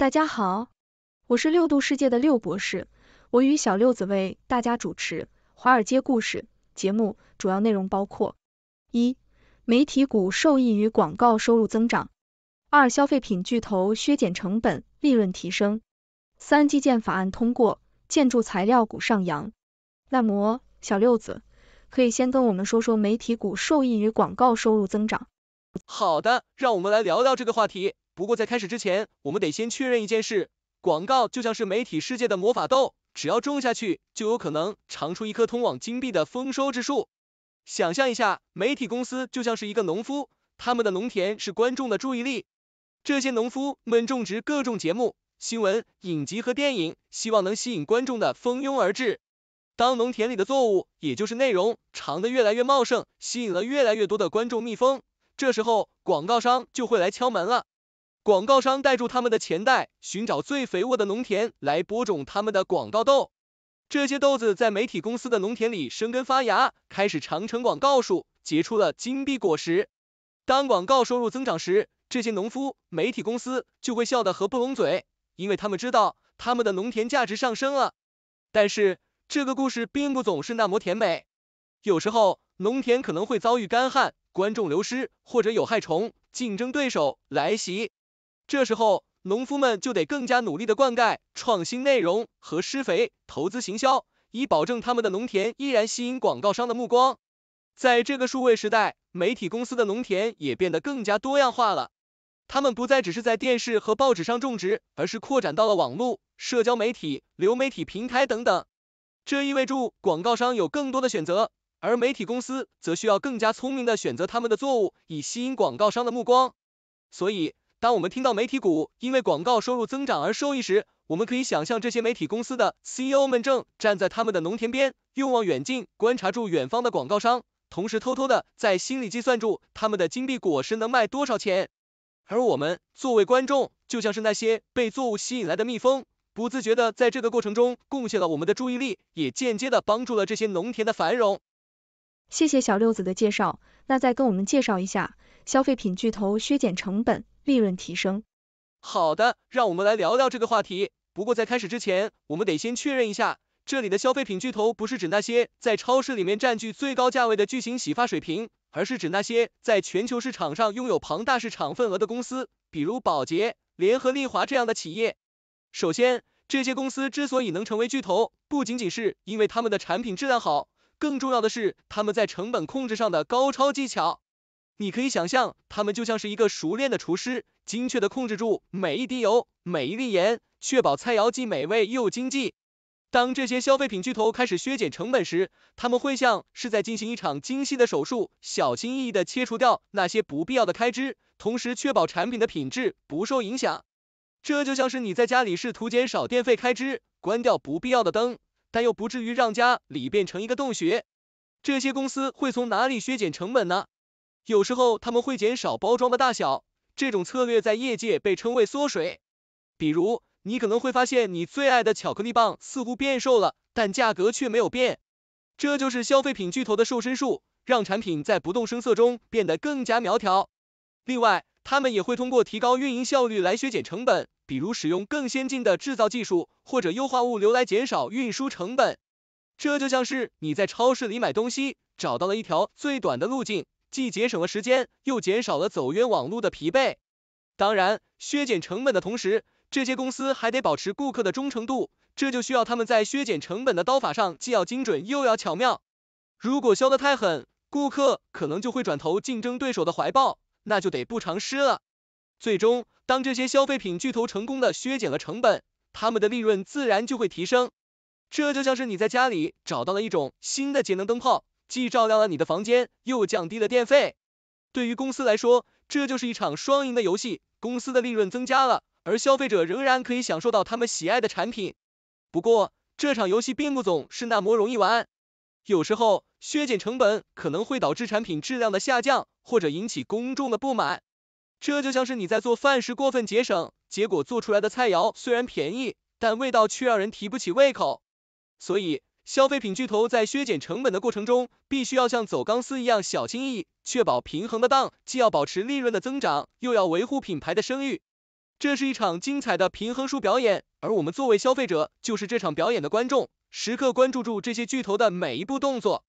大家好，我是六度世界的六博士，我与小六子为大家主持《华尔街故事》节目，主要内容包括：一、媒体股受益于广告收入增长；二、消费品巨头削减成本，利润提升；三、基建法案通过，建筑材料股上扬。那么，小六子可以先跟我们说说媒体股受益于广告收入增长。好的，让我们来聊聊这个话题。不过在开始之前，我们得先确认一件事，广告就像是媒体世界的魔法豆，只要种下去，就有可能长出一棵通往金币的丰收之树。想象一下，媒体公司就像是一个农夫，他们的农田是观众的注意力，这些农夫们种植各种节目、新闻、影集和电影，希望能吸引观众的蜂拥而至。当农田里的作物，也就是内容，长得越来越茂盛，吸引了越来越多的观众蜜蜂，这时候广告商就会来敲门了。广告商带住他们的钱袋，寻找最肥沃的农田来播种他们的广告豆。这些豆子在媒体公司的农田里生根发芽，开始长成广告树，结出了金币果实。当广告收入增长时，这些农夫、媒体公司就会笑得合不拢嘴，因为他们知道他们的农田价值上升了。但是这个故事并不总是那么甜美。有时候农田可能会遭遇干旱、观众流失或者有害虫、竞争对手来袭。这时候，农夫们就得更加努力的灌溉、创新内容和施肥，投资行销，以保证他们的农田依然吸引广告商的目光。在这个数位时代，媒体公司的农田也变得更加多样化了。他们不再只是在电视和报纸上种植，而是扩展到了网络、社交媒体、流媒体平台等等。这意味着广告商有更多的选择，而媒体公司则需要更加聪明的选择他们的作物，以吸引广告商的目光。所以。当我们听到媒体股因为广告收入增长而收益时，我们可以想象这些媒体公司的 CEO 们正站在他们的农田边，用望远镜观察住远方的广告商，同时偷偷的在心里计算住他们的金币果实能卖多少钱。而我们作为观众，就像是那些被作物吸引来的蜜蜂，不自觉的在这个过程中贡献了我们的注意力，也间接的帮助了这些农田的繁荣。谢谢小六子的介绍，那再跟我们介绍一下。消费品巨头削减成本，利润提升。好的，让我们来聊聊这个话题。不过在开始之前，我们得先确认一下，这里的消费品巨头不是指那些在超市里面占据最高价位的巨型洗发水瓶，而是指那些在全球市场上拥有庞大市场份额的公司，比如宝洁、联合利华这样的企业。首先，这些公司之所以能成为巨头，不仅仅是因为他们的产品质量好，更重要的是他们在成本控制上的高超技巧。你可以想象，他们就像是一个熟练的厨师，精确的控制住每一滴油、每一粒盐，确保菜肴既美味又经济。当这些消费品巨头开始削减成本时，他们会像是在进行一场精细的手术，小心翼翼的切除掉那些不必要的开支，同时确保产品的品质不受影响。这就像是你在家里试图减少电费开支，关掉不必要的灯，但又不至于让家里变成一个洞穴。这些公司会从哪里削减成本呢？有时候他们会减少包装的大小，这种策略在业界被称为“缩水”。比如，你可能会发现你最爱的巧克力棒似乎变瘦了，但价格却没有变。这就是消费品巨头的瘦身术，让产品在不动声色中变得更加苗条。另外，他们也会通过提高运营效率来削减成本，比如使用更先进的制造技术或者优化物流来减少运输成本。这就像是你在超市里买东西，找到了一条最短的路径。既节省了时间，又减少了走冤枉路的疲惫。当然，削减成本的同时，这些公司还得保持顾客的忠诚度，这就需要他们在削减成本的刀法上既要精准又要巧妙。如果削得太狠，顾客可能就会转投竞争对手的怀抱，那就得不偿失了。最终，当这些消费品巨头成功的削减了成本，他们的利润自然就会提升。这就像是你在家里找到了一种新的节能灯泡。既照亮了你的房间，又降低了电费。对于公司来说，这就是一场双赢的游戏，公司的利润增加了，而消费者仍然可以享受到他们喜爱的产品。不过，这场游戏并不总是那么容易玩。有时候，削减成本可能会导致产品质量的下降，或者引起公众的不满。这就像是你在做饭时过分节省，结果做出来的菜肴虽然便宜，但味道却让人提不起胃口。所以，消费品巨头在削减成本的过程中，必须要像走钢丝一样小心翼翼，确保平衡的当，既要保持利润的增长，又要维护品牌的声誉。这是一场精彩的平衡术表演，而我们作为消费者就是这场表演的观众，时刻关注住这些巨头的每一步动作。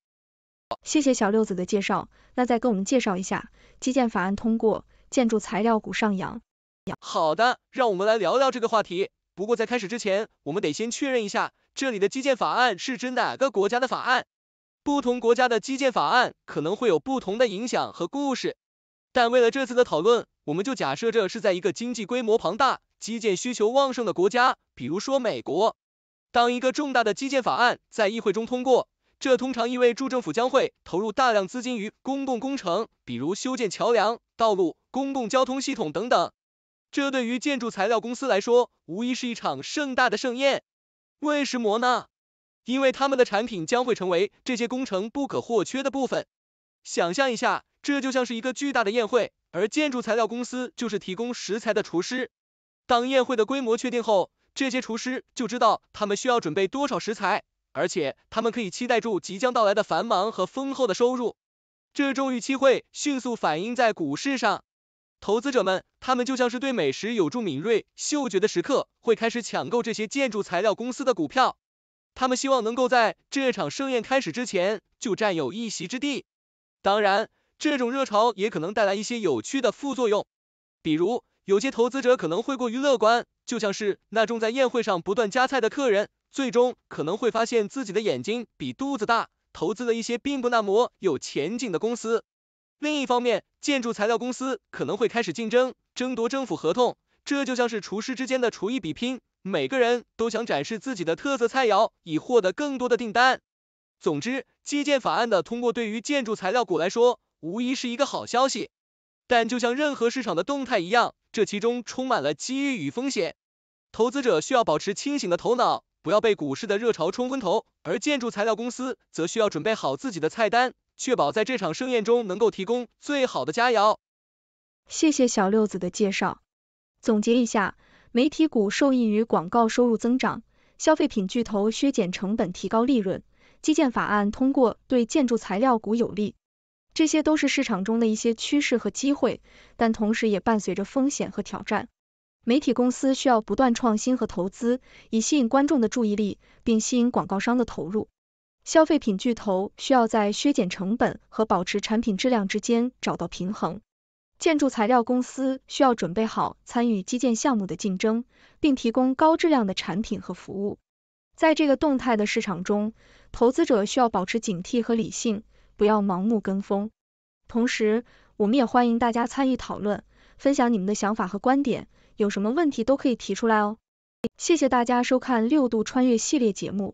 谢谢小六子的介绍，那再跟我们介绍一下，基建法案通过，建筑材料股上扬。好的，让我们来聊聊这个话题。不过在开始之前，我们得先确认一下，这里的基建法案是指哪个国家的法案。不同国家的基建法案可能会有不同的影响和故事。但为了这次的讨论，我们就假设这是在一个经济规模庞大、基建需求旺盛的国家，比如说美国。当一个重大的基建法案在议会中通过，这通常意味着政府将会投入大量资金于公共工程，比如修建桥梁、道路、公共交通系统等等。这对于建筑材料公司来说，无疑是一场盛大的盛宴。为什么呢？因为他们的产品将会成为这些工程不可或缺的部分。想象一下，这就像是一个巨大的宴会，而建筑材料公司就是提供食材的厨师。当宴会的规模确定后，这些厨师就知道他们需要准备多少食材，而且他们可以期待住即将到来的繁忙和丰厚的收入。这种预期会迅速反映在股市上。投资者们，他们就像是对美食有着敏锐嗅觉的食客，会开始抢购这些建筑材料公司的股票。他们希望能够在这场盛宴开始之前就占有一席之地。当然，这种热潮也可能带来一些有趣的副作用，比如有些投资者可能会过于乐观，就像是那种在宴会上不断夹菜的客人，最终可能会发现自己的眼睛比肚子大，投资了一些并不那么有前景的公司。另一方面，建筑材料公司可能会开始竞争，争夺政府合同，这就像是厨师之间的厨艺比拼，每个人都想展示自己的特色菜肴，以获得更多的订单。总之，基建法案的通过对于建筑材料股来说，无疑是一个好消息。但就像任何市场的动态一样，这其中充满了机遇与风险。投资者需要保持清醒的头脑，不要被股市的热潮冲昏头，而建筑材料公司则需要准备好自己的菜单。确保在这场盛宴中能够提供最好的佳肴。谢谢小六子的介绍。总结一下，媒体股受益于广告收入增长，消费品巨头削减成本提高利润，基建法案通过对建筑材料股有利。这些都是市场中的一些趋势和机会，但同时也伴随着风险和挑战。媒体公司需要不断创新和投资，以吸引观众的注意力，并吸引广告商的投入。消费品巨头需要在削减成本和保持产品质量之间找到平衡，建筑材料公司需要准备好参与基建项目的竞争，并提供高质量的产品和服务。在这个动态的市场中，投资者需要保持警惕和理性，不要盲目跟风。同时，我们也欢迎大家参与讨论，分享你们的想法和观点，有什么问题都可以提出来哦。谢谢大家收看六度穿越系列节目。